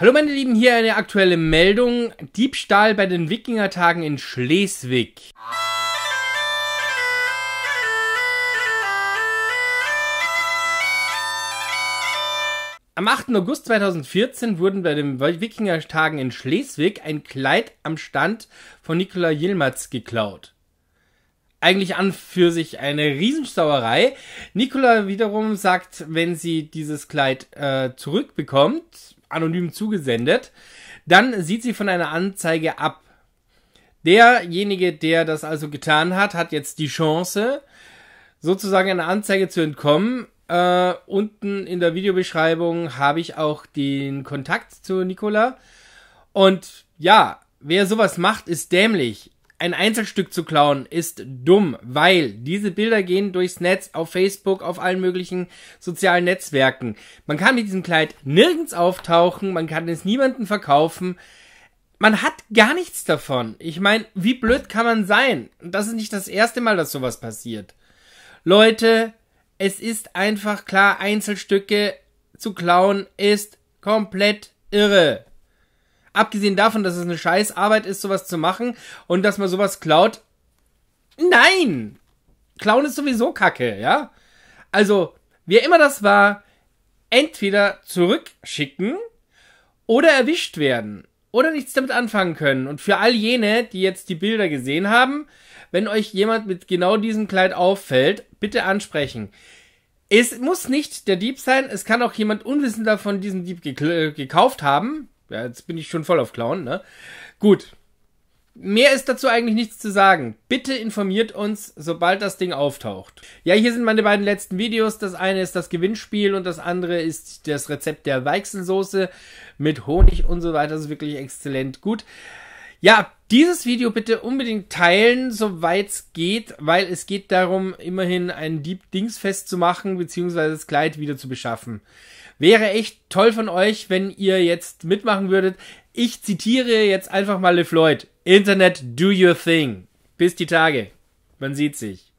Hallo meine Lieben, hier eine aktuelle Meldung. Diebstahl bei den Wikingertagen in Schleswig. Am 8. August 2014 wurden bei den Wikingertagen in Schleswig ein Kleid am Stand von Nikola Jilmatz geklaut. Eigentlich an für sich eine Riesensauerei. Nikola wiederum sagt, wenn sie dieses Kleid äh, zurückbekommt, anonym zugesendet, dann sieht sie von einer Anzeige ab. Derjenige, der das also getan hat, hat jetzt die Chance, sozusagen einer Anzeige zu entkommen. Äh, unten in der Videobeschreibung habe ich auch den Kontakt zu Nicola. Und ja, wer sowas macht, ist dämlich ein Einzelstück zu klauen ist dumm, weil diese Bilder gehen durchs Netz, auf Facebook, auf allen möglichen sozialen Netzwerken. Man kann mit diesem Kleid nirgends auftauchen, man kann es niemanden verkaufen. Man hat gar nichts davon. Ich meine, wie blöd kann man sein? das ist nicht das erste Mal, dass sowas passiert. Leute, es ist einfach klar, Einzelstücke zu klauen ist komplett irre abgesehen davon, dass es eine scheiß Arbeit ist, sowas zu machen und dass man sowas klaut, nein! Klauen ist sowieso kacke, ja? Also, wer immer das war, entweder zurückschicken oder erwischt werden oder nichts damit anfangen können. Und für all jene, die jetzt die Bilder gesehen haben, wenn euch jemand mit genau diesem Kleid auffällt, bitte ansprechen. Es muss nicht der Dieb sein, es kann auch jemand unwissend davon diesen Dieb äh, gekauft haben ja, jetzt bin ich schon voll auf Clown, ne? Gut. Mehr ist dazu eigentlich nichts zu sagen. Bitte informiert uns, sobald das Ding auftaucht. Ja, hier sind meine beiden letzten Videos. Das eine ist das Gewinnspiel und das andere ist das Rezept der Weichselsoße mit Honig und so weiter. Das ist wirklich exzellent gut. Ja, dieses Video bitte unbedingt teilen, soweit es geht, weil es geht darum, immerhin ein Dieb Dingsfest zu beziehungsweise das Kleid wieder zu beschaffen. Wäre echt toll von euch, wenn ihr jetzt mitmachen würdet. Ich zitiere jetzt einfach mal LeFloid. Internet, do your thing. Bis die Tage. Man sieht sich.